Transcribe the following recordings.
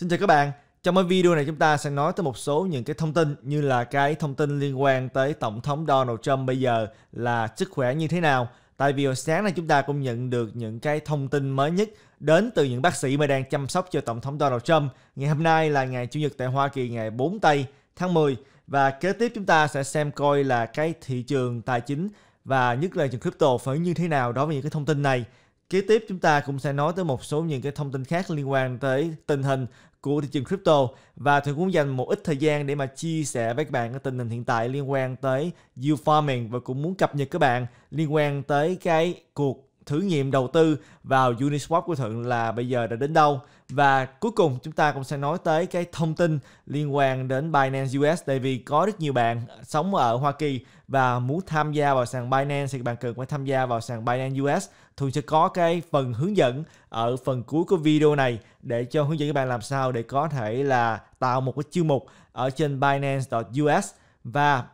Xin chào các bạn, trong cái video này chúng ta sẽ nói tới một số những cái thông tin như là cái thông tin liên quan tới Tổng thống Donald Trump bây giờ là sức khỏe như thế nào. Tại vì hồi sáng nay chúng ta cũng nhận được những cái thông tin mới nhất đến từ những bác sĩ mà đang chăm sóc cho Tổng thống Donald Trump. Ngày hôm nay là ngày Chủ nhật tại Hoa Kỳ ngày 4 Tây tháng 10 và kế tiếp chúng ta sẽ xem coi là cái thị trường tài chính và nhất là trường crypto phải như thế nào đó với những cái thông tin này. Kế tiếp chúng ta cũng sẽ nói tới một số những cái thông tin khác liên quan tới tình hình của thị trường crypto và Thuận cũng dành một ít thời gian để mà chia sẻ với các bạn cái tình hình hiện tại liên quan tới yield farming và cũng muốn cập nhật các bạn liên quan tới cái cuộc thử nghiệm đầu tư vào Uniswap của Thuận là bây giờ đã đến đâu và cuối cùng chúng ta cũng sẽ nói tới cái thông tin liên quan đến Binance US tại vì có rất nhiều bạn sống ở Hoa Kỳ và muốn tham gia vào sàn Binance thì các bạn cần phải tham gia vào sàn Binance US Thu sẽ có cái phần hướng dẫn ở phần cuối của video này để cho hướng dẫn các bạn làm sao để có thể là tạo một cái chương mục ở trên Binance.us và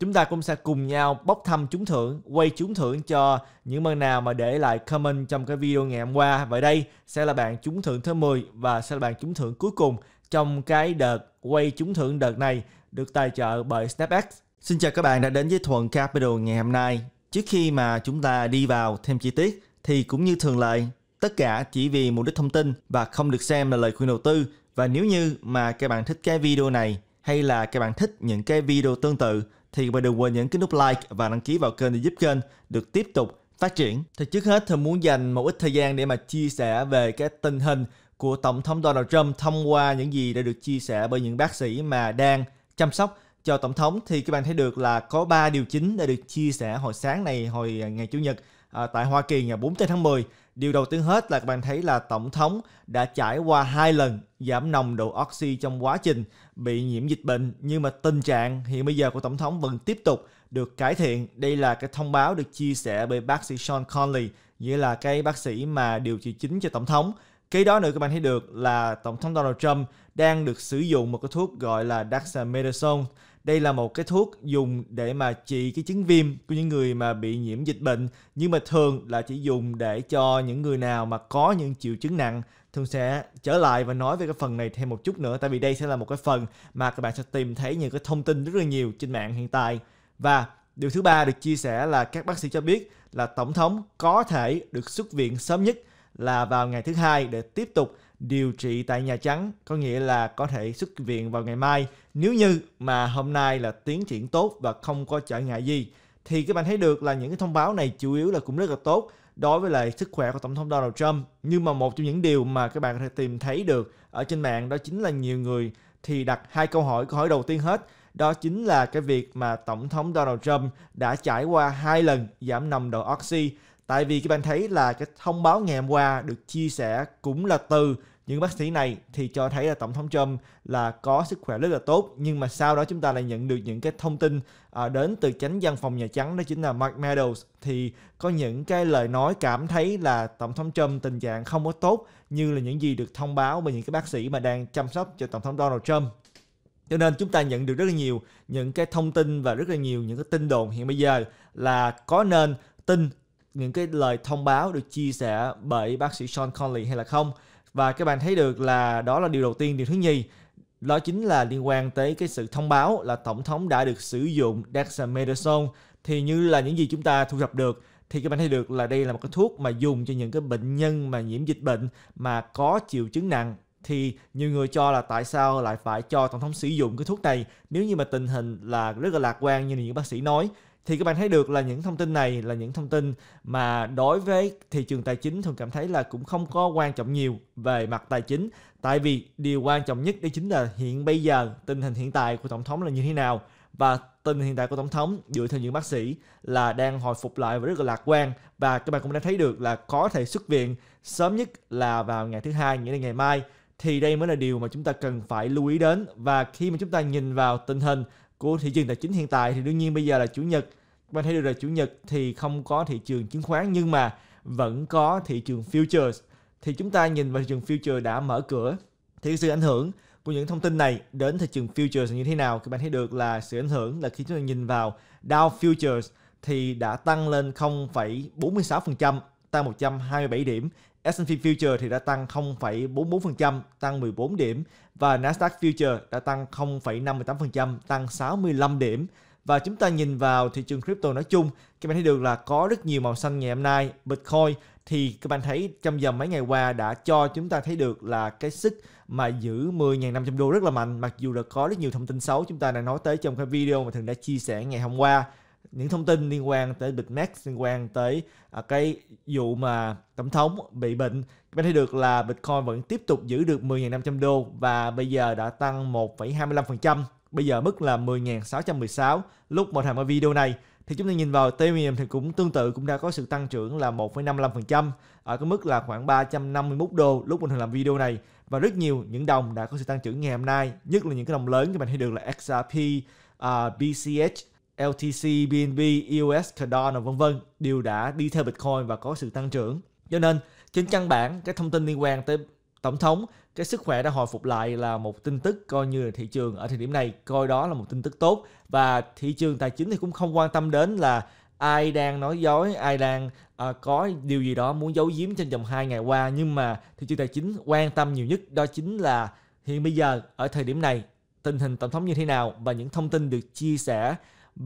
chúng ta cũng sẽ cùng nhau bốc thăm trúng thưởng, quay trúng thưởng cho những bạn nào mà để lại comment trong cái video ngày hôm qua. Vậy đây sẽ là bạn trúng thưởng thứ 10 và sẽ là bạn trúng thưởng cuối cùng trong cái đợt quay trúng thưởng đợt này được tài trợ bởi StepX. Xin chào các bạn đã đến với Thuận Capital ngày hôm nay. Trước khi mà chúng ta đi vào thêm chi tiết thì cũng như thường lệ, tất cả chỉ vì mục đích thông tin và không được xem là lời khuyên đầu tư. Và nếu như mà các bạn thích cái video này hay là các bạn thích những cái video tương tự thì bạn đừng quên nhấn cái nút like và đăng ký vào kênh để giúp kênh được tiếp tục phát triển. Thì trước hết thì muốn dành một ít thời gian để mà chia sẻ về cái tình hình của Tổng thống Donald Trump thông qua những gì đã được chia sẻ bởi những bác sĩ mà đang chăm sóc cho tổng thống thì các bạn thấy được là có 3 điều chính đã được chia sẻ hồi sáng này hồi à, ngày chủ nhật à, tại Hoa Kỳ ngày 4 tháng 10. Điều đầu tiên hết là các bạn thấy là tổng thống đã trải qua hai lần giảm nồng độ oxy trong quá trình bị nhiễm dịch bệnh nhưng mà tình trạng hiện bây giờ của tổng thống vẫn tiếp tục được cải thiện. Đây là cái thông báo được chia sẻ bởi bác sĩ Sean Conley, nghĩa là cái bác sĩ mà điều trị chính cho tổng thống. Kế đó nữa các bạn thấy được là tổng thống Donald Trump đang được sử dụng một cái thuốc gọi là dexamethasone đây là một cái thuốc dùng để mà trị cái chứng viêm của những người mà bị nhiễm dịch bệnh nhưng mà thường là chỉ dùng để cho những người nào mà có những triệu chứng nặng thường sẽ trở lại và nói về cái phần này thêm một chút nữa tại vì đây sẽ là một cái phần mà các bạn sẽ tìm thấy những cái thông tin rất là nhiều trên mạng hiện tại và điều thứ ba được chia sẻ là các bác sĩ cho biết là tổng thống có thể được xuất viện sớm nhất là vào ngày thứ hai để tiếp tục điều trị tại Nhà Trắng, có nghĩa là có thể xuất viện vào ngày mai. Nếu như mà hôm nay là tiến triển tốt và không có trở ngại gì, thì các bạn thấy được là những cái thông báo này chủ yếu là cũng rất là tốt đối với lại sức khỏe của Tổng thống Donald Trump. Nhưng mà một trong những điều mà các bạn có thể tìm thấy được ở trên mạng đó chính là nhiều người thì đặt hai câu hỏi. Câu hỏi đầu tiên hết đó chính là cái việc mà Tổng thống Donald Trump đã trải qua hai lần giảm nồng độ oxy. Tại vì các bạn thấy là cái thông báo ngày hôm qua được chia sẻ cũng là từ những bác sĩ này thì cho thấy là tổng thống Trump là có sức khỏe rất là tốt nhưng mà sau đó chúng ta lại nhận được những cái thông tin à, đến từ chánh văn phòng Nhà Trắng đó chính là Mike Meadows thì có những cái lời nói cảm thấy là tổng thống Trump tình trạng không có tốt như là những gì được thông báo bởi những cái bác sĩ mà đang chăm sóc cho tổng thống Donald Trump cho nên chúng ta nhận được rất là nhiều những cái thông tin và rất là nhiều những cái tin đồn hiện bây giờ là có nên tin những cái lời thông báo được chia sẻ bởi bác sĩ Sean Conley hay là không và các bạn thấy được là đó là điều đầu tiên điều thứ nhì đó chính là liên quan tới cái sự thông báo là tổng thống đã được sử dụng dexamethasone thì như là những gì chúng ta thu thập được thì các bạn thấy được là đây là một cái thuốc mà dùng cho những cái bệnh nhân mà nhiễm dịch bệnh mà có triệu chứng nặng thì nhiều người cho là tại sao lại phải cho tổng thống sử dụng cái thuốc này nếu như mà tình hình là rất là lạc quan như những bác sĩ nói thì các bạn thấy được là những thông tin này là những thông tin mà đối với thị trường tài chính thường cảm thấy là cũng không có quan trọng nhiều về mặt tài chính tại vì điều quan trọng nhất đó chính là hiện bây giờ tình hình hiện tại của tổng thống là như thế nào và tình hình hiện tại của tổng thống dựa theo những bác sĩ là đang hồi phục lại và rất là lạc quan và các bạn cũng đã thấy được là có thể xuất viện sớm nhất là vào ngày thứ hai nghĩa là ngày mai thì đây mới là điều mà chúng ta cần phải lưu ý đến và khi mà chúng ta nhìn vào tình hình của thị trường tài chính hiện tại thì đương nhiên bây giờ là chủ nhật bạn thấy được là chủ nhật thì không có thị trường chứng khoán nhưng mà vẫn có thị trường futures thì chúng ta nhìn vào thị trường futures đã mở cửa thì sự ảnh hưởng của những thông tin này đến thị trường futures như thế nào các bạn thấy được là sự ảnh hưởng là khi chúng ta nhìn vào Dow futures thì đã tăng lên 0,46% tăng 127 điểm S&P Future thì đã tăng 0,44%, tăng 14 điểm và Nasdaq Future đã tăng 0,58%, tăng 65 điểm. Và chúng ta nhìn vào thị trường crypto nói chung, các bạn thấy được là có rất nhiều màu xanh ngày hôm nay. Bitcoin thì các bạn thấy trong vòng mấy ngày qua đã cho chúng ta thấy được là cái sức mà giữ 10.500 đô rất là mạnh mặc dù là có rất nhiều thông tin xấu chúng ta đã nói tới trong cái video mà thường đã chia sẻ ngày hôm qua những thông tin liên quan tới bịt Max liên quan tới uh, cái vụ mà tổng thống bị bệnh các bạn thấy được là Bitcoin vẫn tiếp tục giữ được 10.500 đô và bây giờ đã tăng 1,25% bây giờ mức là 10.616 lúc một hàng video này thì chúng ta nhìn vào Ethereum thì cũng tương tự cũng đã có sự tăng trưởng là 1,55% ở cái mức là khoảng 351 đô lúc mình làm video này và rất nhiều những đồng đã có sự tăng trưởng ngày hôm nay nhất là những cái đồng lớn các bạn thấy được là XRP, uh, à, BCH LTC, BNB, EOS, Cardano vân vân đều đã đi theo Bitcoin và có sự tăng trưởng. Cho nên trên căn bản cái thông tin liên quan tới tổng thống cái sức khỏe đã hồi phục lại là một tin tức coi như là thị trường ở thời điểm này coi đó là một tin tức tốt và thị trường tài chính thì cũng không quan tâm đến là ai đang nói dối ai đang uh, có điều gì đó muốn giấu giếm trong vòng hai ngày qua nhưng mà thị trường tài chính quan tâm nhiều nhất đó chính là hiện bây giờ ở thời điểm này tình hình tổng thống như thế nào và những thông tin được chia sẻ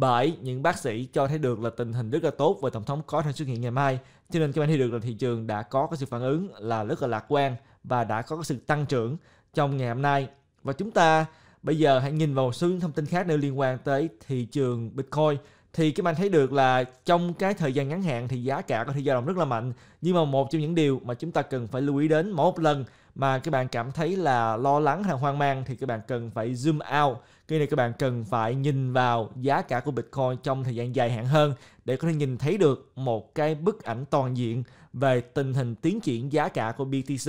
bởi những bác sĩ cho thấy được là tình hình rất là tốt và tổng thống có thể xuất hiện ngày mai cho nên các bạn thấy được là thị trường đã có cái sự phản ứng là rất là lạc quan và đã có cái sự tăng trưởng trong ngày hôm nay và chúng ta bây giờ hãy nhìn vào một số thông tin khác nữa liên quan tới thị trường bitcoin thì các bạn thấy được là trong cái thời gian ngắn hạn thì giá cả có thể dao động rất là mạnh nhưng mà một trong những điều mà chúng ta cần phải lưu ý đến mỗi một lần mà các bạn cảm thấy là lo lắng hay hoang mang thì các bạn cần phải zoom out cái này các bạn cần phải nhìn vào giá cả của Bitcoin trong thời gian dài hạn hơn để có thể nhìn thấy được một cái bức ảnh toàn diện về tình hình tiến triển giá cả của BTC.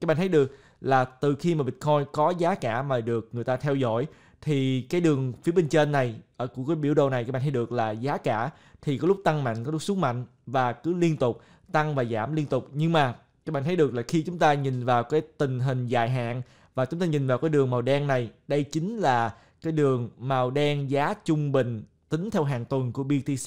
Các bạn thấy được là từ khi mà Bitcoin có giá cả mà được người ta theo dõi thì cái đường phía bên trên này ở của cái biểu đồ này các bạn thấy được là giá cả thì có lúc tăng mạnh có lúc xuống mạnh và cứ liên tục tăng và giảm liên tục nhưng mà các bạn thấy được là khi chúng ta nhìn vào cái tình hình dài hạn và chúng ta nhìn vào cái đường màu đen này đây chính là cái đường màu đen giá trung bình tính theo hàng tuần của BTC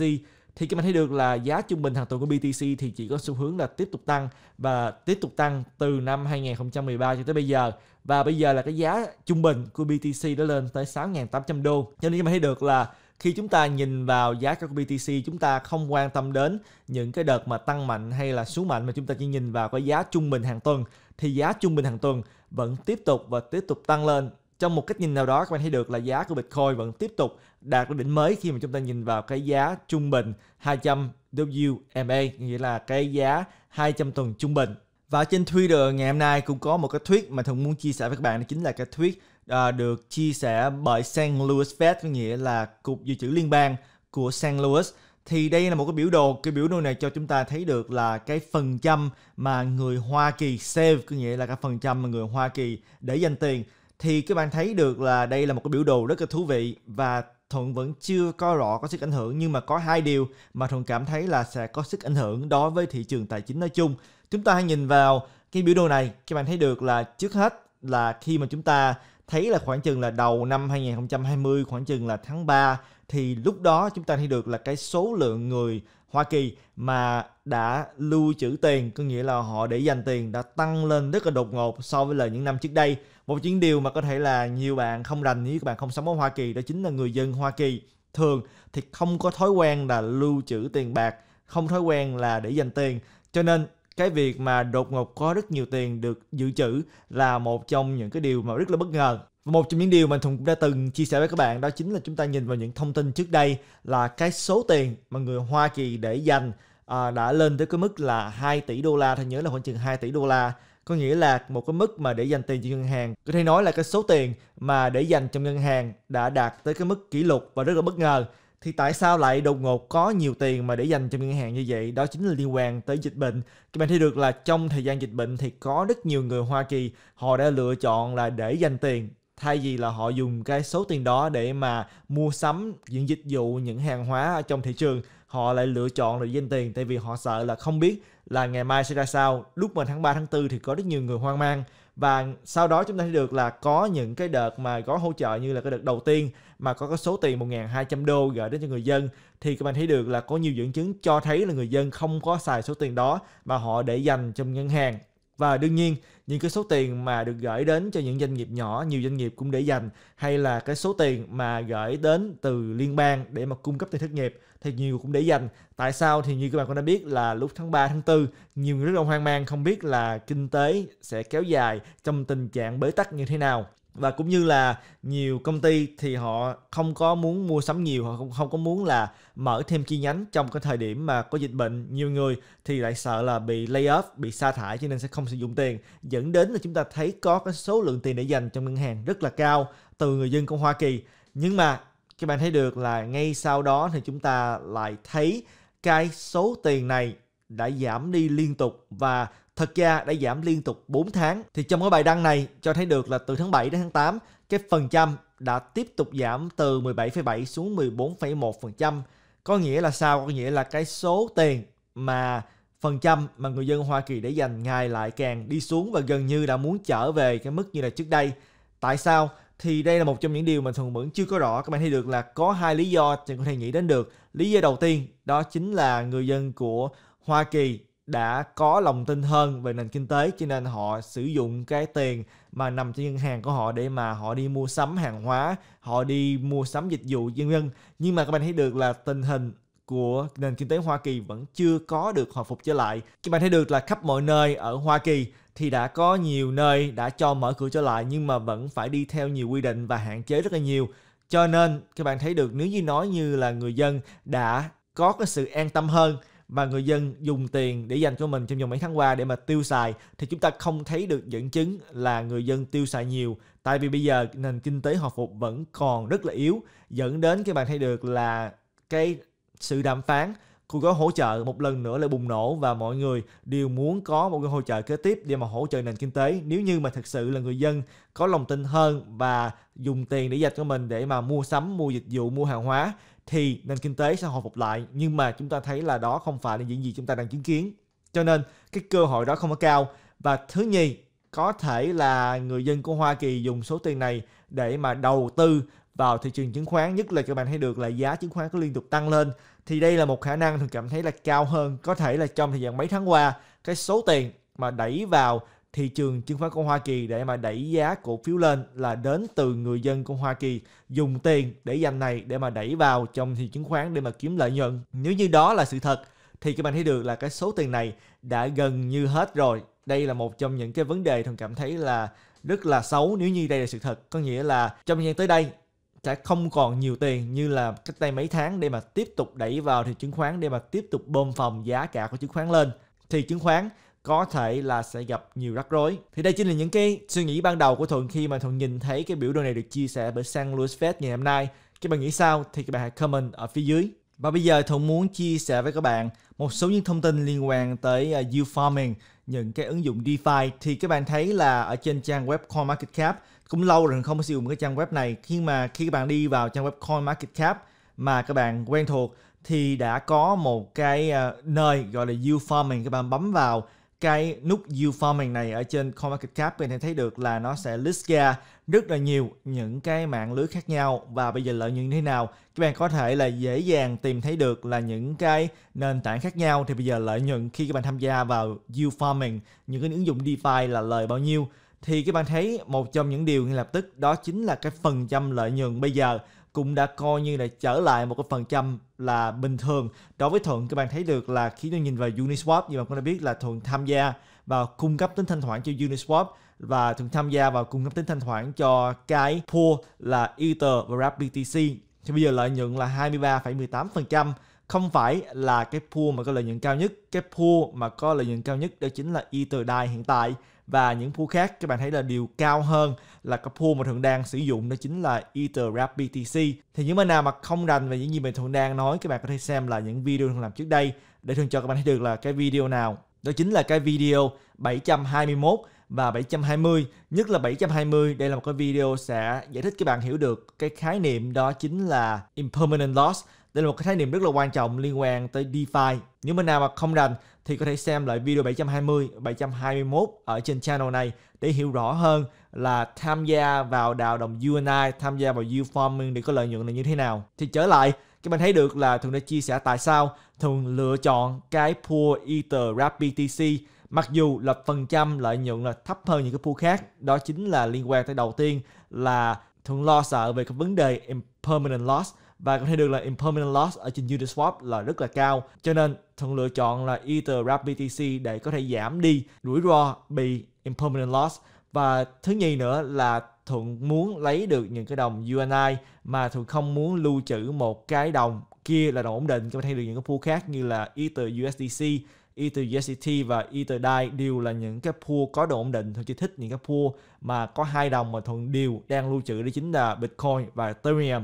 thì các bạn thấy được là giá trung bình hàng tuần của BTC thì chỉ có xu hướng là tiếp tục tăng và tiếp tục tăng từ năm 2013 cho tới bây giờ và bây giờ là cái giá trung bình của BTC đã lên tới 6.800 đô cho nên các bạn thấy được là khi chúng ta nhìn vào giá các BTC chúng ta không quan tâm đến những cái đợt mà tăng mạnh hay là xuống mạnh mà chúng ta chỉ nhìn vào cái giá trung bình hàng tuần thì giá trung bình hàng tuần vẫn tiếp tục và tiếp tục tăng lên trong một cách nhìn nào đó các bạn thấy được là giá của Bitcoin vẫn tiếp tục đạt đến đỉnh mới khi mà chúng ta nhìn vào cái giá trung bình 200 WMA nghĩa là cái giá 200 tuần trung bình và trên Twitter ngày hôm nay cũng có một cái thuyết mà Thuận muốn chia sẻ với các bạn đó chính là cái thuyết à, được chia sẻ bởi San Louis Fed có nghĩa là cục dự trữ liên bang của San Louis thì đây là một cái biểu đồ cái biểu đồ này cho chúng ta thấy được là cái phần trăm mà người Hoa Kỳ save có nghĩa là cái phần trăm mà người Hoa Kỳ để dành tiền thì các bạn thấy được là đây là một cái biểu đồ rất là thú vị và Thuận vẫn chưa có rõ có sức ảnh hưởng nhưng mà có hai điều mà Thuận cảm thấy là sẽ có sức ảnh hưởng đối với thị trường tài chính nói chung. Chúng ta hãy nhìn vào cái biểu đồ này, các bạn thấy được là trước hết là khi mà chúng ta thấy là khoảng chừng là đầu năm 2020 khoảng chừng là tháng 3 thì lúc đó chúng ta thấy được là cái số lượng người Hoa Kỳ mà đã lưu trữ tiền có nghĩa là họ để dành tiền đã tăng lên rất là đột ngột so với là những năm trước đây một những điều mà có thể là nhiều bạn không rành nếu các bạn không sống ở Hoa Kỳ đó chính là người dân Hoa Kỳ thường thì không có thói quen là lưu trữ tiền bạc không thói quen là để dành tiền cho nên cái việc mà đột ngột có rất nhiều tiền được dự trữ là một trong những cái điều mà rất là bất ngờ một trong những điều mà Thùng cũng đã từng chia sẻ với các bạn đó chính là chúng ta nhìn vào những thông tin trước đây là cái số tiền mà người Hoa Kỳ để dành à, đã lên tới cái mức là 2 tỷ đô la, Thùng nhớ là khoảng chừng 2 tỷ đô la có nghĩa là một cái mức mà để dành tiền cho ngân hàng có thể nói là cái số tiền mà để dành trong ngân hàng đã đạt tới cái mức kỷ lục và rất là bất ngờ thì tại sao lại đột ngột có nhiều tiền mà để dành cho ngân hàng như vậy? Đó chính là liên quan tới dịch bệnh. Các bạn thấy được là trong thời gian dịch bệnh thì có rất nhiều người Hoa Kỳ họ đã lựa chọn là để dành tiền thay vì là họ dùng cái số tiền đó để mà mua sắm những dịch vụ những hàng hóa ở trong thị trường họ lại lựa chọn là dành tiền tại vì họ sợ là không biết là ngày mai sẽ ra sao lúc mà tháng 3 tháng 4 thì có rất nhiều người hoang mang và sau đó chúng ta thấy được là có những cái đợt mà gói hỗ trợ như là cái đợt đầu tiên mà có cái số tiền 1.200 đô gửi đến cho người dân thì các bạn thấy được là có nhiều dẫn chứng cho thấy là người dân không có xài số tiền đó mà họ để dành trong ngân hàng và đương nhiên những cái số tiền mà được gửi đến cho những doanh nghiệp nhỏ nhiều doanh nghiệp cũng để dành hay là cái số tiền mà gửi đến từ liên bang để mà cung cấp tiền thất nghiệp thì nhiều cũng để dành tại sao thì như các bạn cũng đã biết là lúc tháng 3 tháng 4 nhiều người rất là hoang mang không biết là kinh tế sẽ kéo dài trong tình trạng bế tắc như thế nào và cũng như là nhiều công ty thì họ không có muốn mua sắm nhiều họ không không có muốn là mở thêm chi nhánh trong cái thời điểm mà có dịch bệnh nhiều người thì lại sợ là bị lay off bị sa thải cho nên sẽ không sử dụng tiền dẫn đến là chúng ta thấy có cái số lượng tiền để dành trong ngân hàng rất là cao từ người dân của Hoa Kỳ nhưng mà các bạn thấy được là ngay sau đó thì chúng ta lại thấy cái số tiền này đã giảm đi liên tục và thật ra đã giảm liên tục 4 tháng. Thì trong cái bài đăng này cho thấy được là từ tháng 7 đến tháng 8, cái phần trăm đã tiếp tục giảm từ 17,7 xuống 14,1%. Có nghĩa là sao? Có nghĩa là cái số tiền mà phần trăm mà người dân Hoa Kỳ để dành ngày lại càng đi xuống và gần như đã muốn trở về cái mức như là trước đây. Tại sao? Thì đây là một trong những điều mà thường vẫn chưa có rõ. Các bạn thấy được là có hai lý do thì có thể nghĩ đến được. Lý do đầu tiên đó chính là người dân của Hoa Kỳ đã có lòng tin hơn về nền kinh tế cho nên họ sử dụng cái tiền mà nằm trên ngân hàng của họ để mà họ đi mua sắm hàng hóa, họ đi mua sắm dịch vụ dân dân. Nhưng mà các bạn thấy được là tình hình của nền kinh tế Hoa Kỳ vẫn chưa có được hồi phục trở lại. Các bạn thấy được là khắp mọi nơi ở Hoa Kỳ thì đã có nhiều nơi đã cho mở cửa trở lại nhưng mà vẫn phải đi theo nhiều quy định và hạn chế rất là nhiều. Cho nên các bạn thấy được nếu như nói như là người dân đã có cái sự an tâm hơn mà người dân dùng tiền để dành cho mình trong vòng mấy tháng qua để mà tiêu xài thì chúng ta không thấy được dẫn chứng là người dân tiêu xài nhiều tại vì bây giờ nền kinh tế hồi phục vẫn còn rất là yếu dẫn đến các bạn thấy được là cái sự đàm phán của gói hỗ trợ một lần nữa lại bùng nổ và mọi người đều muốn có một cái hỗ trợ kế tiếp để mà hỗ trợ nền kinh tế nếu như mà thật sự là người dân có lòng tin hơn và dùng tiền để dành cho mình để mà mua sắm mua dịch vụ mua hàng hóa thì nền kinh tế sẽ hồi phục lại nhưng mà chúng ta thấy là đó không phải là những gì chúng ta đang chứng kiến cho nên cái cơ hội đó không có cao và thứ nhì có thể là người dân của Hoa Kỳ dùng số tiền này để mà đầu tư vào thị trường chứng khoán nhất là các bạn thấy được là giá chứng khoán có liên tục tăng lên thì đây là một khả năng thường cảm thấy là cao hơn có thể là trong thời gian mấy tháng qua cái số tiền mà đẩy vào thị trường chứng khoán của Hoa Kỳ để mà đẩy giá cổ phiếu lên là đến từ người dân của Hoa Kỳ dùng tiền để dành này để mà đẩy vào trong thị chứng khoán để mà kiếm lợi nhuận. Nếu như đó là sự thật thì các bạn thấy được là cái số tiền này đã gần như hết rồi. Đây là một trong những cái vấn đề thường cảm thấy là rất là xấu nếu như đây là sự thật. Có nghĩa là trong thời gian tới đây sẽ không còn nhiều tiền như là cách đây mấy tháng để mà tiếp tục đẩy vào thị chứng khoán để mà tiếp tục bơm phòng giá cả của chứng khoán lên. Thì chứng khoán có thể là sẽ gặp nhiều rắc rối. Thì đây chính là những cái suy nghĩ ban đầu của Thuận khi mà Thuận nhìn thấy cái biểu đồ này được chia sẻ bởi Sang Luis Fed ngày hôm nay. Các bạn nghĩ sao thì các bạn hãy comment ở phía dưới. Và bây giờ Thuận muốn chia sẻ với các bạn một số những thông tin liên quan tới uh, Farming, những cái ứng dụng DeFi thì các bạn thấy là ở trên trang web CoinMarketCap cũng lâu rồi không có sử dụng cái trang web này khi mà khi các bạn đi vào trang web CoinMarketCap mà các bạn quen thuộc thì đã có một cái uh, nơi gọi là Farming. các bạn bấm vào cái nút yield farming này ở trên CoinMarketCap mình thấy được là nó sẽ list ra rất là nhiều những cái mạng lưới khác nhau và bây giờ lợi nhuận thế nào các bạn có thể là dễ dàng tìm thấy được là những cái nền tảng khác nhau thì bây giờ lợi nhuận khi các bạn tham gia vào yield farming những cái ứng dụng DeFi là lời bao nhiêu thì các bạn thấy một trong những điều ngay lập tức đó chính là cái phần trăm lợi nhuận bây giờ cũng đã coi như là trở lại một cái phần trăm là bình thường đối với thuận các bạn thấy được là khi tôi nhìn vào uniswap như bạn cũng đã biết là thuận tham gia và cung cấp tính thanh khoản cho uniswap và thuận tham gia vào cung cấp tính thanh khoản cho cái pool là ether và Wrapped btc thì bây giờ lợi nhuận là 23,18% không phải là cái pool mà có lợi nhuận cao nhất cái pool mà có lợi nhuận cao nhất đó chính là ether DAI hiện tại và những pool khác các bạn thấy là điều cao hơn là cái pool mà thuận đang sử dụng đó chính là Ether Wrap BTC thì những bên nào mà không rành về những gì mình thuận đang nói các bạn có thể xem là những video thuận làm trước đây để thường cho các bạn thấy được là cái video nào đó chính là cái video 721 và 720 nhất là 720 đây là một cái video sẽ giải thích các bạn hiểu được cái khái niệm đó chính là impermanent loss đây là một cái khái niệm rất là quan trọng liên quan tới DeFi. Nếu bên nào mà không rành thì có thể xem lại video 720, 721 ở trên channel này để hiểu rõ hơn là tham gia vào đào đồng UNI, tham gia vào u để có lợi nhuận là như thế nào. Thì trở lại, các bạn thấy được là Thường đã chia sẻ tại sao Thường lựa chọn cái pool Ether Wrap BTC mặc dù là phần trăm lợi nhuận là thấp hơn những cái pool khác. Đó chính là liên quan tới đầu tiên là Thường lo sợ về cái vấn đề impermanent loss và có thể được là impermanent loss ở trên Uniswap là rất là cao cho nên thuận lựa chọn là Ether Wrap BTC để có thể giảm đi rủi ro bị impermanent loss và thứ nhì nữa là thuận muốn lấy được những cái đồng UNI mà thuận không muốn lưu trữ một cái đồng kia là đồng ổn định có thể được những cái pool khác như là Ether USDC Ether USDT và Ether DAI đều là những cái pool có độ ổn định. Thuận chỉ thích những cái pool mà có hai đồng mà Thuận đều đang lưu trữ đó chính là Bitcoin và Ethereum.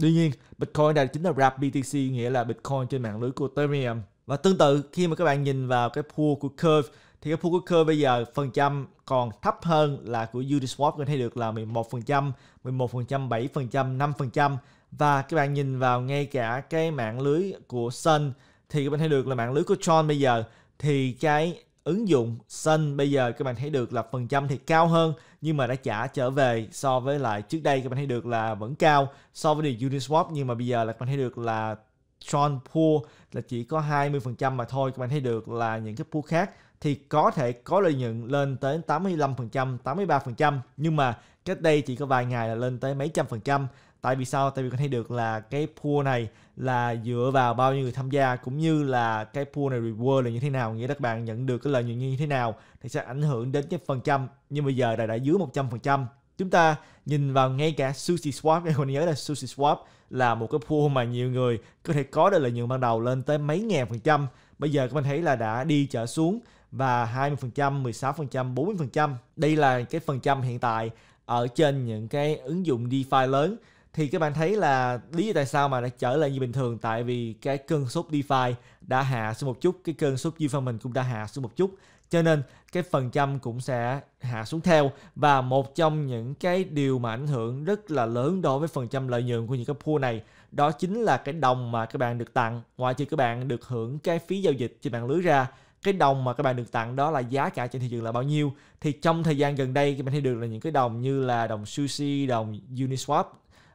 Tuy nhiên, Bitcoin đây chính là wrapped BTC nghĩa là Bitcoin trên mạng lưới của Ethereum. Và tương tự khi mà các bạn nhìn vào cái pool của Curve thì cái pool của Curve bây giờ phần trăm còn thấp hơn là của Uniswap có thấy được là 11%, 11%, 7%, 5% và các bạn nhìn vào ngay cả cái mạng lưới của Sun thì các bạn thấy được là mạng lưới của Tron bây giờ thì cái ứng dụng Sun bây giờ các bạn thấy được là phần trăm thì cao hơn nhưng mà đã trả trở về so với lại trước đây các bạn thấy được là vẫn cao so với điều Uniswap nhưng mà bây giờ là các bạn thấy được là Tron Pool là chỉ có 20% mà thôi các bạn thấy được là những cái pool khác thì có thể có lợi nhuận lên tới 85%, 83% nhưng mà cách đây chỉ có vài ngày là lên tới mấy trăm phần trăm tại vì sao tại vì có thấy được là cái pool này là dựa vào bao nhiêu người tham gia cũng như là cái pool này reward là như thế nào nghĩa là các bạn nhận được cái lợi nhuận như thế nào thì sẽ ảnh hưởng đến cái phần trăm nhưng bây giờ đã đã dưới 100 phần trăm chúng ta nhìn vào ngay cả Sushi Swap em còn nhớ là Sushi Swap là một cái pool mà nhiều người có thể có được lợi nhuận ban đầu lên tới mấy ngàn phần trăm bây giờ các bạn thấy là đã đi trở xuống và 20%, 16%, 40%. Đây là cái phần trăm hiện tại ở trên những cái ứng dụng DeFi lớn thì các bạn thấy là lý do tại sao mà đã trở lại như bình thường tại vì cái cơn sốt DeFi đã hạ xuống một chút, cái cơn sốt yield mình cũng đã hạ xuống một chút. Cho nên cái phần trăm cũng sẽ hạ xuống theo và một trong những cái điều mà ảnh hưởng rất là lớn đối với phần trăm lợi nhuận của những cái pool này đó chính là cái đồng mà các bạn được tặng ngoài trừ các bạn được hưởng cái phí giao dịch trên mạng lưới ra cái đồng mà các bạn được tặng đó là giá cả trên thị trường là bao nhiêu thì trong thời gian gần đây các bạn thấy được là những cái đồng như là đồng sushi đồng uniswap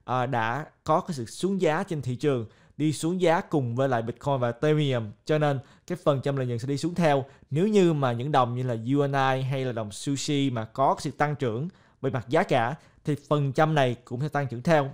Ờ, đã có cái sự xuống giá trên thị trường đi xuống giá cùng với lại Bitcoin và Ethereum cho nên cái phần trăm lợi nhuận sẽ đi xuống theo nếu như mà những đồng như là UNI hay là đồng sushi mà có sự tăng trưởng về mặt giá cả thì phần trăm này cũng sẽ tăng trưởng theo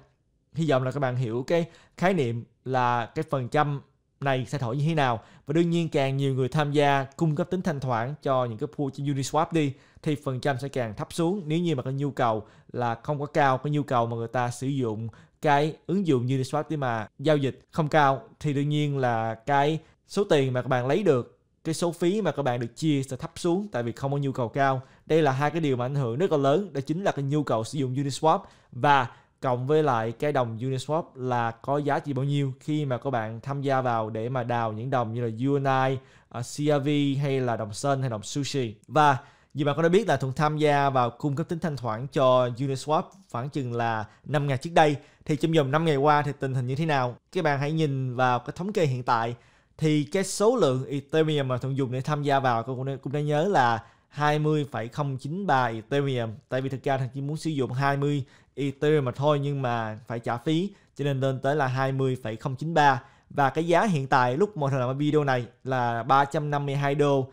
hy vọng là các bạn hiểu cái khái niệm là cái phần trăm này sẽ thổi như thế nào và đương nhiên càng nhiều người tham gia cung cấp tính thanh khoản cho những cái pool trên Uniswap đi thì phần trăm sẽ càng thấp xuống nếu như mà cái nhu cầu là không có cao cái nhu cầu mà người ta sử dụng cái ứng dụng Uniswap để mà giao dịch không cao thì đương nhiên là cái số tiền mà các bạn lấy được cái số phí mà các bạn được chia sẽ thấp xuống tại vì không có nhu cầu cao. Đây là hai cái điều mà ảnh hưởng rất là lớn, đó chính là cái nhu cầu sử dụng Uniswap và cộng với lại cái đồng Uniswap là có giá trị bao nhiêu khi mà các bạn tham gia vào để mà đào những đồng như là UNI, ờ, CRV hay là đồng Sun hay đồng Sushi. Và như bạn có đã biết là Thuận tham gia vào cung cấp tính thanh khoản cho Uniswap khoảng chừng là 5 ngày trước đây. Thì trong vòng 5 ngày qua thì tình hình như thế nào? Các bạn hãy nhìn vào cái thống kê hiện tại thì cái số lượng Ethereum mà Thuận dùng để tham gia vào cũng đã, cũng đã nhớ là 20,093 Ethereum tại vì thực ra thằng chỉ muốn sử dụng 20 Ethereum mà thôi nhưng mà phải trả phí cho nên lên tới là 20,093 và cái giá hiện tại lúc mọi người làm video này là 352 đô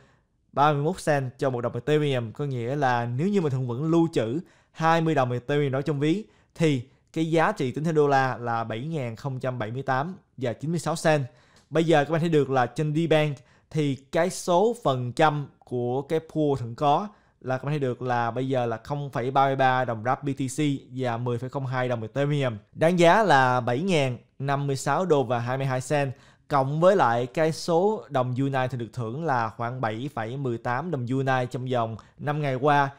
31 cent cho một đồng Ethereum có nghĩa là nếu như mình thường vẫn lưu trữ 20 đồng Ethereum đó trong ví thì cái giá trị tính theo đô la là 7.078 và 96 cent. Bây giờ các bạn thấy được là trên D-Bank thì cái số phần trăm của cái pool thượng có là các bạn thấy được là bây giờ là 0,33 đồng RAP BTC và 10,02 đồng Ethereum. Đáng giá là 7.056 đô và 22 cent cộng với lại cái số đồng Unite thì được thưởng là khoảng 7,18 đồng Unite trong vòng 5 ngày qua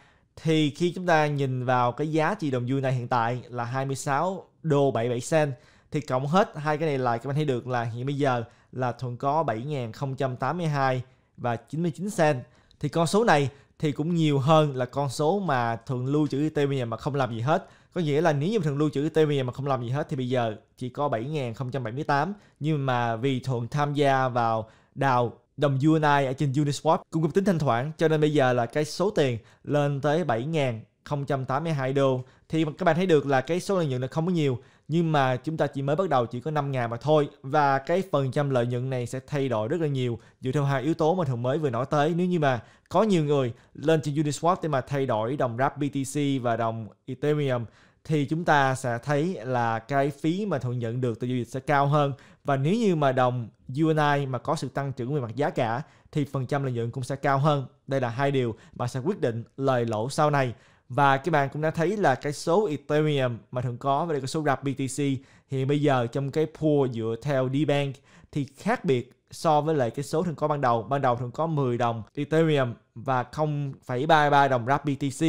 thì khi chúng ta nhìn vào cái giá trị đồng Unite hiện tại là 26 đô 77 cent thì cộng hết hai cái này lại các bạn thấy được là hiện bây giờ là thuận có 7.082 và 99 cent thì con số này thì cũng nhiều hơn là con số mà thường lưu trữ UT mà không làm gì hết. Có nghĩa là nếu như thường lưu trữ UT mà không làm gì hết thì bây giờ chỉ có 7.078 nhưng mà vì thường tham gia vào đào đồng UNI ở trên Uniswap cung cấp tính thanh khoản cho nên bây giờ là cái số tiền lên tới 7.082 đô thì các bạn thấy được là cái số lợi nhuận là không có nhiều nhưng mà chúng ta chỉ mới bắt đầu chỉ có 5 ngày mà thôi và cái phần trăm lợi nhuận này sẽ thay đổi rất là nhiều dựa theo hai yếu tố mà thường mới vừa nói tới nếu như mà có nhiều người lên trên Uniswap để mà thay đổi đồng RAP BTC và đồng Ethereum thì chúng ta sẽ thấy là cái phí mà thuận nhận được từ giao dịch sẽ cao hơn và nếu như mà đồng UNI mà có sự tăng trưởng về mặt giá cả thì phần trăm lợi nhuận cũng sẽ cao hơn. Đây là hai điều mà sẽ quyết định lời lỗ sau này và các bạn cũng đã thấy là cái số Ethereum mà thường có và cái số rạp BTC hiện bây giờ trong cái pool dựa theo D-Bank thì khác biệt so với lại cái số thường có ban đầu. Ban đầu thường có 10 đồng Ethereum và 0,33 đồng rạp BTC.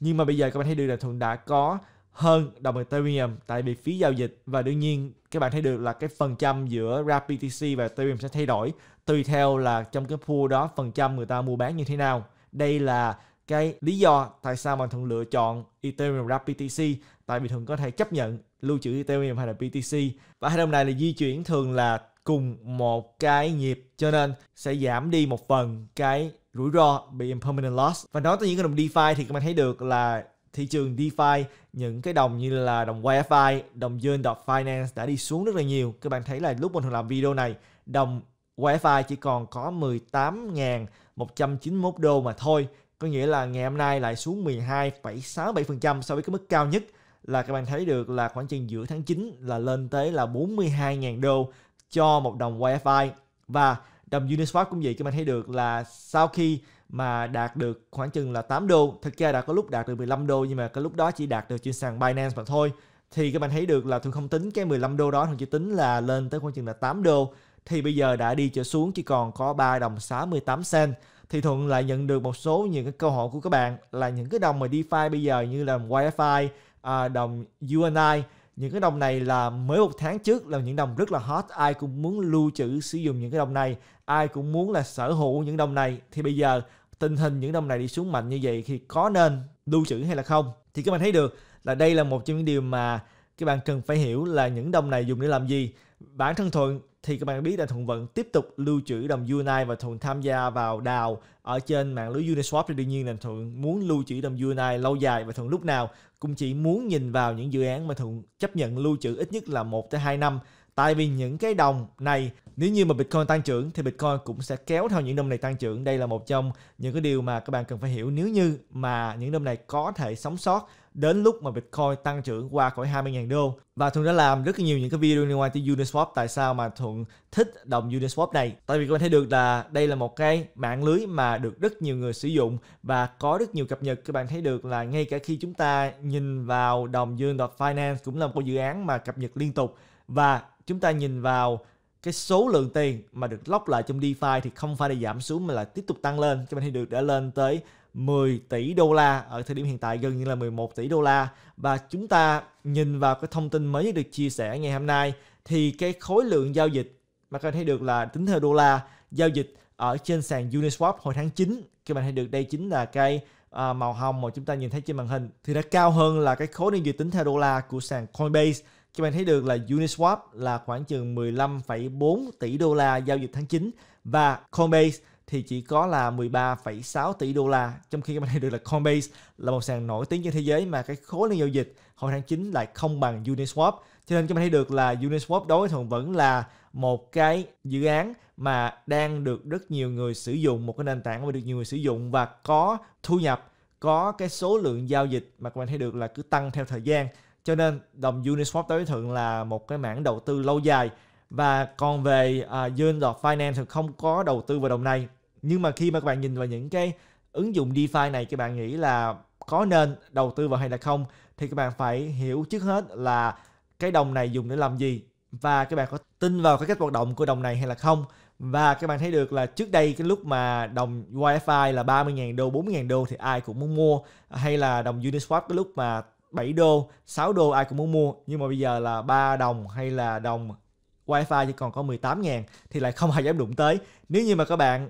Nhưng mà bây giờ các bạn thấy được là thường đã có hơn đồng Ethereum tại vì phí giao dịch và đương nhiên các bạn thấy được là cái phần trăm giữa RAP BTC và Ethereum sẽ thay đổi tùy theo là trong cái pool đó phần trăm người ta mua bán như thế nào. Đây là cái lý do tại sao mà thường lựa chọn Ethereum Wrap BTC tại vì thường có thể chấp nhận lưu trữ Ethereum hay là BTC và hai đồng này là di chuyển thường là cùng một cái nhịp cho nên sẽ giảm đi một phần cái rủi ro bị impermanent loss và nói tới những cái đồng DeFi thì các bạn thấy được là thị trường DeFi những cái đồng như là đồng WIFI, đồng Yearn Finance đã đi xuống rất là nhiều. Các bạn thấy là lúc mình thường làm video này, đồng WIFI chỉ còn có 18.191 đô mà thôi có nghĩa là ngày hôm nay lại xuống 12,67% so với cái mức cao nhất là các bạn thấy được là khoảng chừng giữa tháng 9 là lên tới là 42.000 đô cho một đồng WiFi và đồng Uniswap cũng vậy các bạn thấy được là sau khi mà đạt được khoảng chừng là 8 đô thực ra đã có lúc đạt được 15 đô nhưng mà cái lúc đó chỉ đạt được trên sàn Binance mà thôi thì các bạn thấy được là thường không tính cái 15 đô đó thường chỉ tính là lên tới khoảng chừng là 8 đô thì bây giờ đã đi trở xuống chỉ còn có 3 đồng 68 cent thì thuận lại nhận được một số những cái cơ hội của các bạn là những cái đồng mà DeFi bây giờ như là wifi à, đồng UNI những cái đồng này là mới một tháng trước là những đồng rất là hot ai cũng muốn lưu trữ sử dụng những cái đồng này ai cũng muốn là sở hữu những đồng này thì bây giờ tình hình những đồng này đi xuống mạnh như vậy thì có nên lưu trữ hay là không thì các bạn thấy được là đây là một trong những điều mà các bạn cần phải hiểu là những đồng này dùng để làm gì bản thân thuận thì các bạn biết là Thuận vẫn tiếp tục lưu trữ đồng UNI và Thuận tham gia vào đào ở trên mạng lưới Uniswap thì đương nhiên là Thuận muốn lưu trữ đồng UNI lâu dài và Thuận lúc nào cũng chỉ muốn nhìn vào những dự án mà Thuận chấp nhận lưu trữ ít nhất là 1 tới 2 năm Tại vì những cái đồng này nếu như mà Bitcoin tăng trưởng thì Bitcoin cũng sẽ kéo theo những đồng này tăng trưởng. Đây là một trong những cái điều mà các bạn cần phải hiểu nếu như mà những đồng này có thể sống sót đến lúc mà Bitcoin tăng trưởng qua khỏi 20.000 đô. Và Thuận đã làm rất nhiều những cái video liên quan tới Uniswap tại sao mà Thuận thích đồng Uniswap này. Tại vì các bạn thấy được là đây là một cái mạng lưới mà được rất nhiều người sử dụng và có rất nhiều cập nhật. Các bạn thấy được là ngay cả khi chúng ta nhìn vào đồng Uniswap Finance cũng là một dự án mà cập nhật liên tục và chúng ta nhìn vào cái số lượng tiền mà được lock lại trong DeFi thì không phải là giảm xuống mà là tiếp tục tăng lên. Các bạn thấy được đã lên tới 10 tỷ đô la ở thời điểm hiện tại gần như là 11 tỷ đô la và chúng ta nhìn vào cái thông tin mới nhất được chia sẻ ngày hôm nay thì cái khối lượng giao dịch mà các bạn thấy được là tính theo đô la giao dịch ở trên sàn Uniswap hồi tháng 9 các bạn thấy được đây chính là cái à, màu hồng mà chúng ta nhìn thấy trên màn hình thì đã cao hơn là cái khối giao dịch tính theo đô la của sàn Coinbase các bạn thấy được là Uniswap là khoảng chừng 15,4 tỷ đô la giao dịch tháng 9 và Coinbase thì chỉ có là 13,6 tỷ đô la trong khi cái này được là Coinbase là một sàn nổi tiếng trên thế giới mà cái khối lượng giao dịch hồi tháng 9 lại không bằng Uniswap cho nên các bạn thấy được là Uniswap đối thường vẫn là một cái dự án mà đang được rất nhiều người sử dụng một cái nền tảng mà được nhiều người sử dụng và có thu nhập có cái số lượng giao dịch mà các bạn thấy được là cứ tăng theo thời gian cho nên đồng Uniswap đối thường là một cái mảng đầu tư lâu dài và còn về uh, à, Union Finance thì không có đầu tư vào đồng này nhưng mà khi mà các bạn nhìn vào những cái ứng dụng DeFi này các bạn nghĩ là có nên đầu tư vào hay là không thì các bạn phải hiểu trước hết là cái đồng này dùng để làm gì và các bạn có tin vào cái cách hoạt động của đồng này hay là không và các bạn thấy được là trước đây cái lúc mà đồng Wi-Fi là 30.000 đô, 40.000 đô thì ai cũng muốn mua hay là đồng Uniswap cái lúc mà 7 đô, 6 đô ai cũng muốn mua nhưng mà bây giờ là 3 đồng hay là đồng Wi-Fi chỉ còn có 18 ngàn thì lại không ai dám đụng tới. Nếu như mà các bạn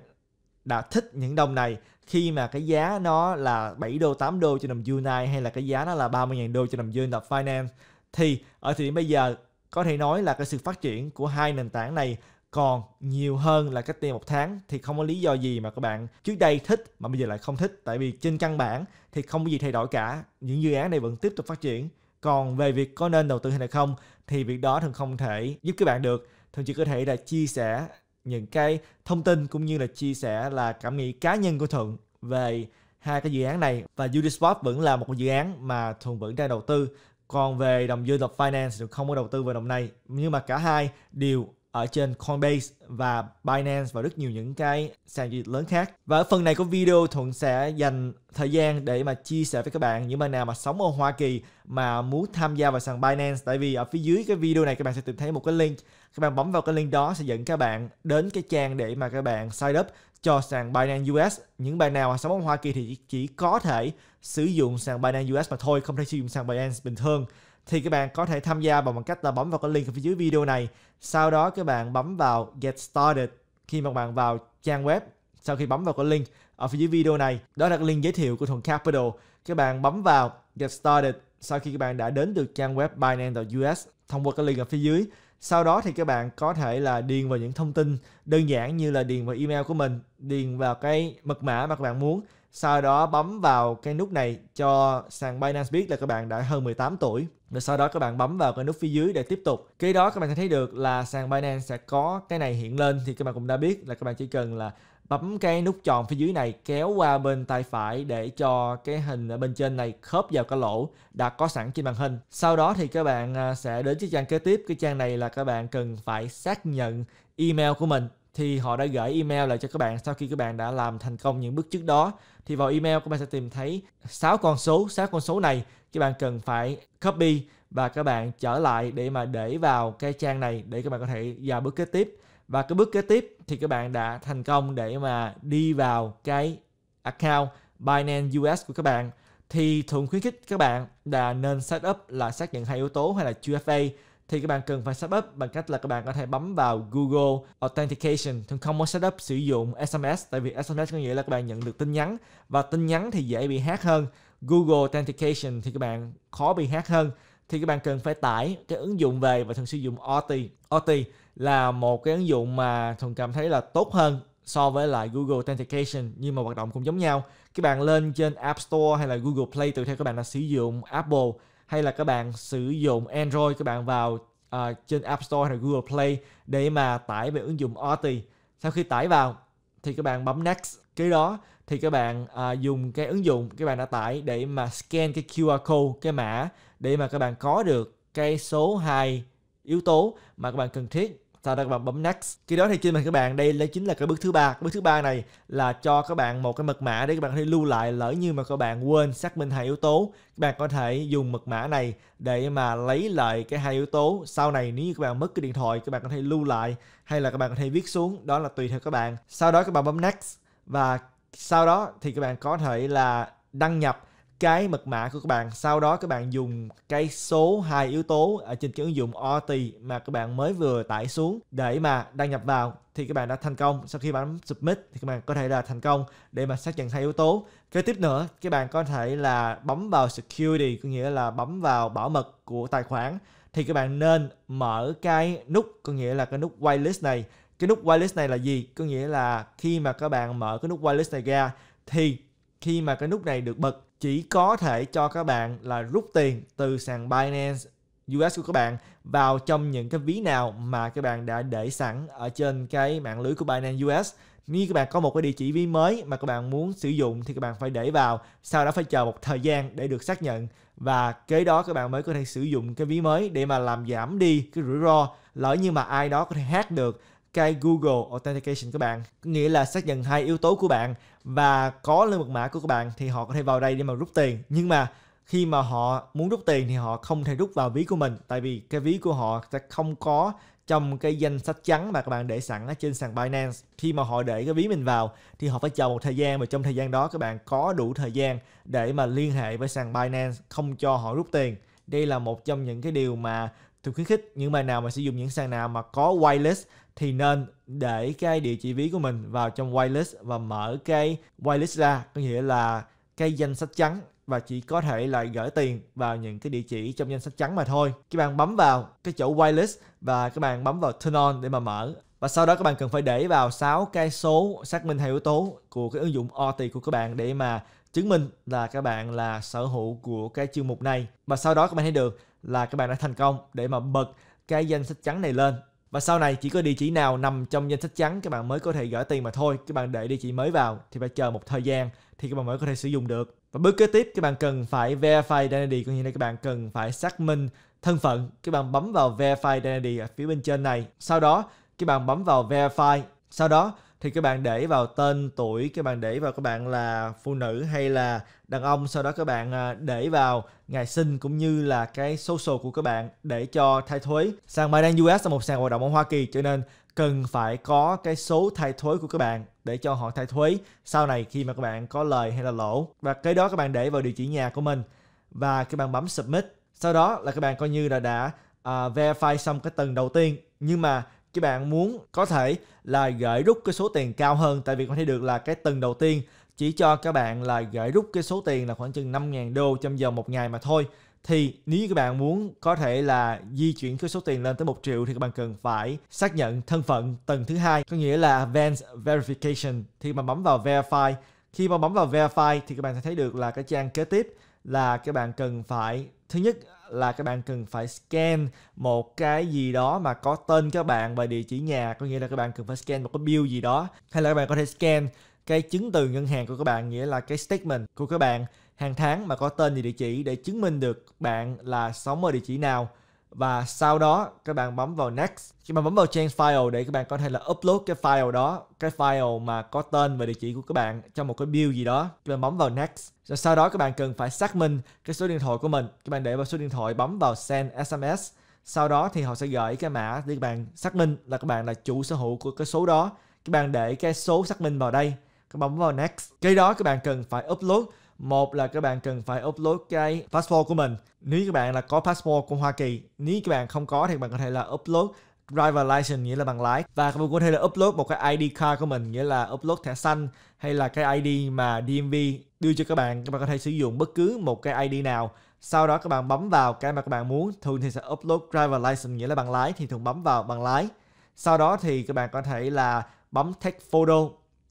đã thích những đồng này khi mà cái giá nó là 7 đô 8 đô cho đồng Unite hay là cái giá nó là 30.000 đô cho đồng Unite Finance thì ở thời điểm bây giờ có thể nói là cái sự phát triển của hai nền tảng này còn nhiều hơn là cách tiền một tháng thì không có lý do gì mà các bạn trước đây thích mà bây giờ lại không thích tại vì trên căn bản thì không có gì thay đổi cả những dự án này vẫn tiếp tục phát triển còn về việc có nên đầu tư hay là không thì việc đó thường không thể giúp các bạn được thường chỉ có thể là chia sẻ những cái thông tin cũng như là chia sẻ là cảm nghĩ cá nhân của Thuận về hai cái dự án này và Unispot vẫn là một dự án mà Thuận vẫn đang đầu tư còn về đồng dư tập Finance thì không có đầu tư vào đồng này nhưng mà cả hai đều ở trên Coinbase và Binance và rất nhiều những cái sàn giao dịch lớn khác. Và ở phần này của video Thuận sẽ dành thời gian để mà chia sẻ với các bạn những bạn nào mà sống ở Hoa Kỳ mà muốn tham gia vào sàn Binance tại vì ở phía dưới cái video này các bạn sẽ tìm thấy một cái link các bạn bấm vào cái link đó sẽ dẫn các bạn đến cái trang để mà các bạn sign up cho sàn Binance US những bạn nào sống ở Hoa Kỳ thì chỉ có thể sử dụng sàn Binance US mà thôi không thể sử dụng sàn Binance bình thường thì các bạn có thể tham gia bằng cách là bấm vào cái link ở phía dưới video này sau đó các bạn bấm vào get started khi mà bạn vào trang web sau khi bấm vào cái link ở phía dưới video này đó là cái link giới thiệu của Thuận Capital các bạn bấm vào get started sau khi các bạn đã đến được trang web Binance.us thông qua cái link ở phía dưới sau đó thì các bạn có thể là điền vào những thông tin đơn giản như là điền vào email của mình điền vào cái mật mã mà các bạn muốn sau đó bấm vào cái nút này cho sàn Binance biết là các bạn đã hơn 18 tuổi rồi sau đó các bạn bấm vào cái nút phía dưới để tiếp tục Cái đó các bạn sẽ thấy được là sàn Binance sẽ có cái này hiện lên thì các bạn cũng đã biết là các bạn chỉ cần là bấm cái nút tròn phía dưới này kéo qua bên tay phải để cho cái hình ở bên trên này khớp vào cái lỗ đã có sẵn trên màn hình. Sau đó thì các bạn à, sẽ đến cái trang kế tiếp. Cái trang này là các bạn cần phải xác nhận email của mình thì họ đã gửi email lại cho các bạn sau khi các bạn đã làm thành công những bước trước đó thì vào email các bạn sẽ tìm thấy 6 con số 6 con số này các bạn cần phải copy và các bạn trở lại để mà để vào cái trang này để các bạn có thể vào bước kế tiếp và cái bước kế tiếp thì các bạn đã thành công để mà đi vào cái account Binance US của các bạn thì thường khuyến khích các bạn là nên set up là xác nhận hai yếu tố hay là QFA thì các bạn cần phải setup bằng cách là các bạn có thể bấm vào Google Authentication thường không có setup sử dụng SMS tại vì SMS có nghĩa là các bạn nhận được tin nhắn và tin nhắn thì dễ bị hack hơn Google Authentication thì các bạn khó bị hack hơn thì các bạn cần phải tải cái ứng dụng về và thường sử dụng OT OT là một cái ứng dụng mà thường cảm thấy là tốt hơn so với lại Google Authentication nhưng mà hoạt động cũng giống nhau. Các bạn lên trên App Store hay là Google Play tùy theo các bạn là sử dụng Apple hay là các bạn sử dụng Android các bạn vào uh, trên App Store hay là Google Play để mà tải về ứng dụng Authy. Sau khi tải vào thì các bạn bấm next cái đó thì các bạn à, dùng cái ứng dụng các bạn đã tải để mà scan cái QR code cái mã để mà các bạn có được cái số 2 yếu tố mà các bạn cần thiết sau đó các bạn bấm next khi đó thì trên màn các bạn đây là chính là cái bước thứ ba bước thứ ba này là cho các bạn một cái mật mã để các bạn có thể lưu lại lỡ như mà các bạn quên xác minh hai yếu tố các bạn có thể dùng mật mã này để mà lấy lại cái hai yếu tố sau này nếu như các bạn mất cái điện thoại các bạn có thể lưu lại hay là các bạn có thể viết xuống đó là tùy theo các bạn sau đó các bạn bấm next và sau đó thì các bạn có thể là đăng nhập cái mật mã của các bạn sau đó các bạn dùng cái số hai yếu tố ở trên cái ứng dụng OT mà các bạn mới vừa tải xuống để mà đăng nhập vào thì các bạn đã thành công sau khi bấm submit thì các bạn có thể là thành công để mà xác nhận hai yếu tố kế tiếp nữa các bạn có thể là bấm vào security có nghĩa là bấm vào bảo mật của tài khoản thì các bạn nên mở cái nút có nghĩa là cái nút whitelist này cái nút whitelist này là gì có nghĩa là khi mà các bạn mở cái nút whitelist này ra thì khi mà cái nút này được bật chỉ có thể cho các bạn là rút tiền từ sàn Binance US của các bạn vào trong những cái ví nào mà các bạn đã để sẵn ở trên cái mạng lưới của Binance US. Nếu các bạn có một cái địa chỉ ví mới mà các bạn muốn sử dụng thì các bạn phải để vào, sau đó phải chờ một thời gian để được xác nhận và kế đó các bạn mới có thể sử dụng cái ví mới để mà làm giảm đi cái rủi ro lỡ như mà ai đó có thể hack được cái Google Authentication của bạn nghĩa là xác nhận hai yếu tố của bạn và có lên mật mã của các bạn thì họ có thể vào đây để mà rút tiền nhưng mà khi mà họ muốn rút tiền thì họ không thể rút vào ví của mình tại vì cái ví của họ sẽ không có trong cái danh sách trắng mà các bạn để sẵn ở trên sàn Binance khi mà họ để cái ví mình vào thì họ phải chờ một thời gian và trong thời gian đó các bạn có đủ thời gian để mà liên hệ với sàn Binance không cho họ rút tiền đây là một trong những cái điều mà thường khuyến khích những bạn nào mà sử dụng những sàn nào mà có wireless thì nên để cái địa chỉ ví của mình vào trong wireless và mở cái wireless ra có nghĩa là cái danh sách trắng và chỉ có thể là gửi tiền vào những cái địa chỉ trong danh sách trắng mà thôi. Các bạn bấm vào cái chỗ wireless và các bạn bấm vào turn on để mà mở. Và sau đó các bạn cần phải để vào 6 cái số xác minh theo yếu tố của cái ứng dụng ot của các bạn để mà chứng minh là các bạn là sở hữu của cái chương mục này. Và sau đó các bạn thấy được là các bạn đã thành công để mà bật cái danh sách trắng này lên và sau này chỉ có địa chỉ nào nằm trong danh sách trắng các bạn mới có thể gửi tiền mà thôi các bạn để địa chỉ mới vào thì phải chờ một thời gian thì các bạn mới có thể sử dụng được và bước kế tiếp các bạn cần phải verify identity có như là các bạn cần phải xác minh thân phận các bạn bấm vào verify identity ở phía bên trên này sau đó các bạn bấm vào verify sau đó thì các bạn để vào tên tuổi các bạn để vào các bạn là phụ nữ hay là đàn ông sau đó các bạn à, để vào ngày sinh cũng như là cái social của các bạn để cho thay thuế sàn bài đang US là một sàn hoạt động ở Hoa Kỳ cho nên cần phải có cái số thay thuế của các bạn để cho họ thay thuế sau này khi mà các bạn có lời hay là lỗ và cái đó các bạn để vào địa chỉ nhà của mình và các bạn bấm submit sau đó là các bạn coi như là đã uh, verify xong cái tầng đầu tiên nhưng mà các bạn muốn có thể là gửi rút cái số tiền cao hơn tại vì có thể được là cái tuần đầu tiên chỉ cho các bạn là gửi rút cái số tiền là khoảng chừng 5.000 đô trong giờ một ngày mà thôi thì nếu như các bạn muốn có thể là di chuyển cái số tiền lên tới một triệu thì các bạn cần phải xác nhận thân phận tầng thứ hai có nghĩa là advanced verification thì mà bấm vào verify khi mà bấm vào verify thì các bạn sẽ thấy được là cái trang kế tiếp là các bạn cần phải thứ nhất là các bạn cần phải scan một cái gì đó mà có tên các bạn và địa chỉ nhà có nghĩa là các bạn cần phải scan một cái bill gì đó hay là các bạn có thể scan cái chứng từ ngân hàng của các bạn nghĩa là cái statement của các bạn hàng tháng mà có tên và địa chỉ để chứng minh được bạn là sống ở địa chỉ nào và sau đó các bạn bấm vào next khi mà bấm vào change file để các bạn có thể là upload cái file đó cái file mà có tên và địa chỉ của các bạn trong một cái build gì đó các bạn bấm vào next rồi sau đó các bạn cần phải xác minh cái số điện thoại của mình các bạn để vào số điện thoại bấm vào send sms sau đó thì họ sẽ gửi cái mã để các bạn xác minh là các bạn là chủ sở hữu của cái số đó các bạn để cái số xác minh vào đây các bạn bấm vào next cái đó các bạn cần phải upload một là các bạn cần phải upload cái passport của mình nếu các bạn là có passport của Hoa Kỳ nếu các bạn không có thì bạn có thể là upload driver license nghĩa là bằng lái và các bạn có thể là upload một cái ID card của mình nghĩa là upload thẻ xanh hay là cái ID mà DMV đưa cho các bạn các bạn có thể sử dụng bất cứ một cái ID nào sau đó các bạn bấm vào cái mà các bạn muốn thường thì sẽ upload driver license nghĩa là bằng lái thì thường bấm vào bằng lái sau đó thì các bạn có thể là bấm take photo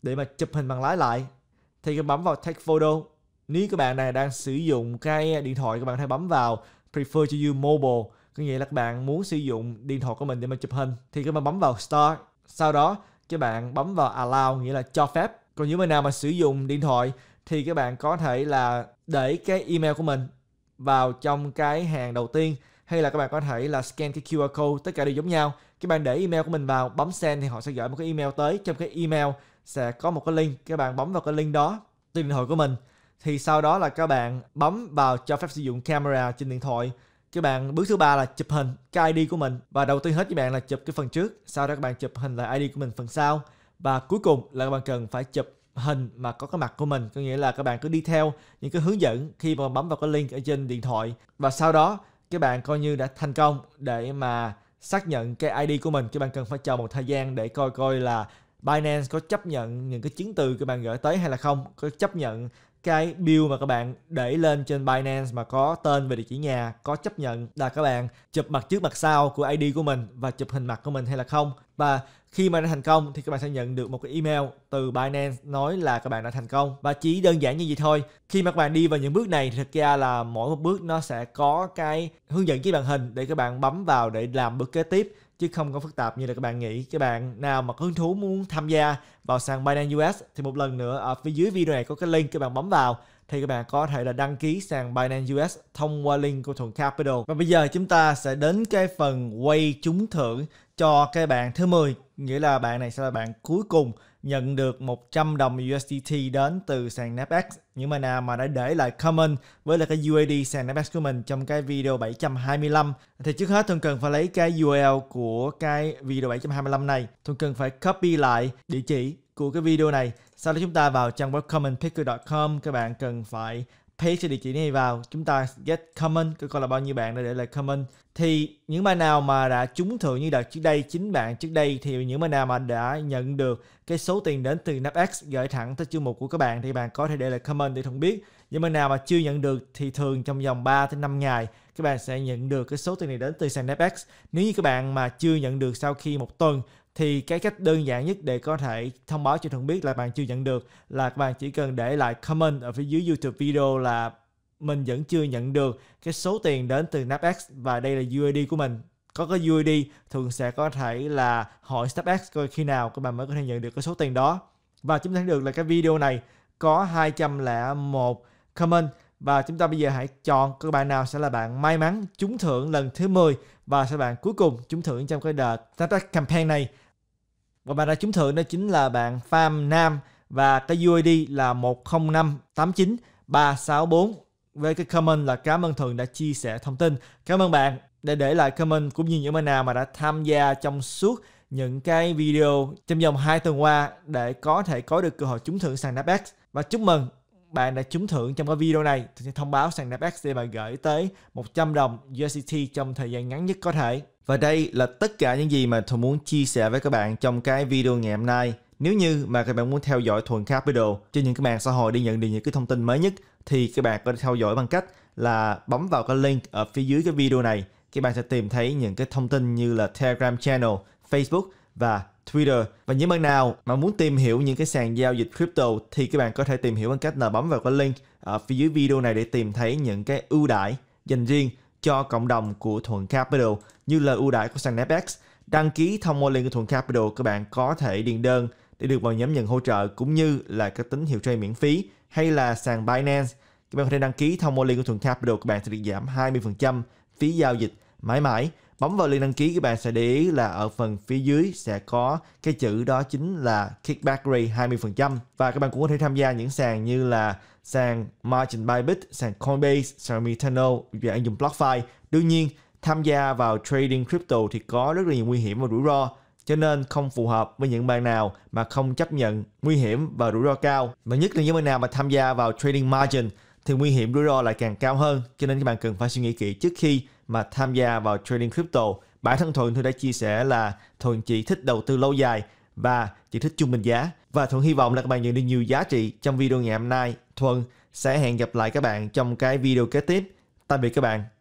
để mà chụp hình bằng lái lại thì các bạn bấm vào take photo nếu các bạn này đang sử dụng cái điện thoại các bạn hãy bấm vào prefer to use mobile có nghĩa là các bạn muốn sử dụng điện thoại của mình để mà chụp hình thì các bạn bấm vào start sau đó các bạn bấm vào allow nghĩa là cho phép còn những người nào mà sử dụng điện thoại thì các bạn có thể là để cái email của mình vào trong cái hàng đầu tiên hay là các bạn có thể là scan cái QR code tất cả đều giống nhau các bạn để email của mình vào bấm send thì họ sẽ gửi một cái email tới trong cái email sẽ có một cái link các bạn bấm vào cái link đó trên điện thoại của mình thì sau đó là các bạn bấm vào cho phép sử dụng camera trên điện thoại các bạn bước thứ ba là chụp hình cái ID của mình và đầu tiên hết các bạn là chụp cái phần trước sau đó các bạn chụp hình lại ID của mình phần sau và cuối cùng là các bạn cần phải chụp hình mà có cái mặt của mình có nghĩa là các bạn cứ đi theo những cái hướng dẫn khi mà bấm vào cái link ở trên điện thoại và sau đó các bạn coi như đã thành công để mà xác nhận cái ID của mình các bạn cần phải chờ một thời gian để coi coi là Binance có chấp nhận những cái chứng từ các bạn gửi tới hay là không có chấp nhận cái bill mà các bạn để lên trên Binance mà có tên và địa chỉ nhà có chấp nhận là các bạn chụp mặt trước mặt sau của ID của mình và chụp hình mặt của mình hay là không và khi mà đã thành công thì các bạn sẽ nhận được một cái email từ Binance nói là các bạn đã thành công và chỉ đơn giản như vậy thôi khi mà các bạn đi vào những bước này thì thực ra là mỗi một bước nó sẽ có cái hướng dẫn trên màn hình để các bạn bấm vào để làm bước kế tiếp chứ không có phức tạp như là các bạn nghĩ. Các bạn nào mà có hứng thú muốn tham gia vào sàn Binance US thì một lần nữa ở phía dưới video này có cái link các bạn bấm vào thì các bạn có thể là đăng ký sàn Binance US thông qua link của Thuận Capital. Và bây giờ chúng ta sẽ đến cái phần quay trúng thưởng cho cái bạn thứ 10, nghĩa là bạn này sẽ là bạn cuối cùng nhận được 100 đồng USDT đến từ sàn Nasdaq. Những bạn nào mà đã để lại comment với lại cái UAD sàn Nasdaq của mình trong cái video 725 thì trước hết Thuần cần phải lấy cái URL của cái video 725 này. Thuần cần phải copy lại địa chỉ của cái video này. Sau đó chúng ta vào trang web commentpicker.com các bạn cần phải paste cho địa chỉ này vào chúng ta get comment coi coi là bao nhiêu bạn đã để lại comment thì những bạn nào mà đã trúng thưởng như đợt trước đây chín bạn trước đây thì những bạn nào mà đã nhận được cái số tiền đến từ NAPX gửi thẳng tới chương mục của các bạn thì bạn có thể để lại comment để thông biết những bạn nào mà chưa nhận được thì thường trong vòng 3 tới 5 ngày các bạn sẽ nhận được cái số tiền này đến từ sàn NAPX nếu như các bạn mà chưa nhận được sau khi một tuần thì cái cách đơn giản nhất để có thể thông báo cho thuận biết là bạn chưa nhận được là các bạn chỉ cần để lại comment ở phía dưới youtube video là mình vẫn chưa nhận được cái số tiền đến từ NAPX và đây là uad của mình có cái uad thường sẽ có thể là hỏi SnapX coi khi nào các bạn mới có thể nhận được cái số tiền đó và chúng ta thấy được là cái video này có 201 comment và chúng ta bây giờ hãy chọn các bạn nào sẽ là bạn may mắn trúng thưởng lần thứ 10 và sẽ bạn cuối cùng trúng thưởng trong cái đợt SnapX campaign này và bạn đã trúng thưởng đó chính là bạn Phạm Nam và cái UID là 10589 364 với cái comment là cảm ơn thường đã chia sẻ thông tin. Cảm ơn bạn để để lại comment cũng như những bạn nào mà đã tham gia trong suốt những cái video trong vòng 2 tuần qua để có thể có được cơ hội trúng thưởng sàn NAPEX. Và chúc mừng bạn đã trúng thưởng trong cái video này. Tôi sẽ thông báo sàn NAPEX để bạn gửi tới 100 đồng USDT trong thời gian ngắn nhất có thể. Và đây là tất cả những gì mà tôi muốn chia sẻ với các bạn trong cái video ngày hôm nay. Nếu như mà các bạn muốn theo dõi Thuần Capital trên những cái mạng xã hội để nhận được những cái thông tin mới nhất thì các bạn có thể theo dõi bằng cách là bấm vào cái link ở phía dưới cái video này. Các bạn sẽ tìm thấy những cái thông tin như là Telegram channel, Facebook và Twitter. Và những bạn nào mà muốn tìm hiểu những cái sàn giao dịch crypto thì các bạn có thể tìm hiểu bằng cách là bấm vào cái link ở phía dưới video này để tìm thấy những cái ưu đãi dành riêng cho cộng đồng của Thuận Capital như lời ưu đãi của sàn Sanepex. Đăng ký thông qua link của Thuận Capital, các bạn có thể điền đơn để được vào nhóm nhận hỗ trợ cũng như là các tín hiệu trade miễn phí hay là sàn Binance. Các bạn có thể đăng ký thông qua link của Thuận Capital, các bạn sẽ được giảm 20% phí giao dịch mãi mãi. Bấm vào link đăng ký các bạn sẽ để ý là ở phần phía dưới sẽ có cái chữ đó chính là kickback rate 20% và các bạn cũng có thể tham gia những sàn như là sang Margin Bybit, sàn Coinbase, sàn Metano và anh dùng BlockFi. Đương nhiên, tham gia vào trading crypto thì có rất là nhiều nguy hiểm và rủi ro cho nên không phù hợp với những bạn nào mà không chấp nhận nguy hiểm và rủi ro cao. Và nhất là những bạn nào mà tham gia vào trading margin thì nguy hiểm rủi ro lại càng cao hơn. Cho nên các bạn cần phải suy nghĩ kỹ trước khi mà tham gia vào trading crypto. Bản thân Thuận tôi đã chia sẻ là Thuận chỉ thích đầu tư lâu dài và chỉ thích trung bình giá. Và Thuận hy vọng là các bạn nhận được nhiều giá trị trong video ngày hôm nay. Thuận sẽ hẹn gặp lại các bạn trong cái video kế tiếp. Tạm biệt các bạn.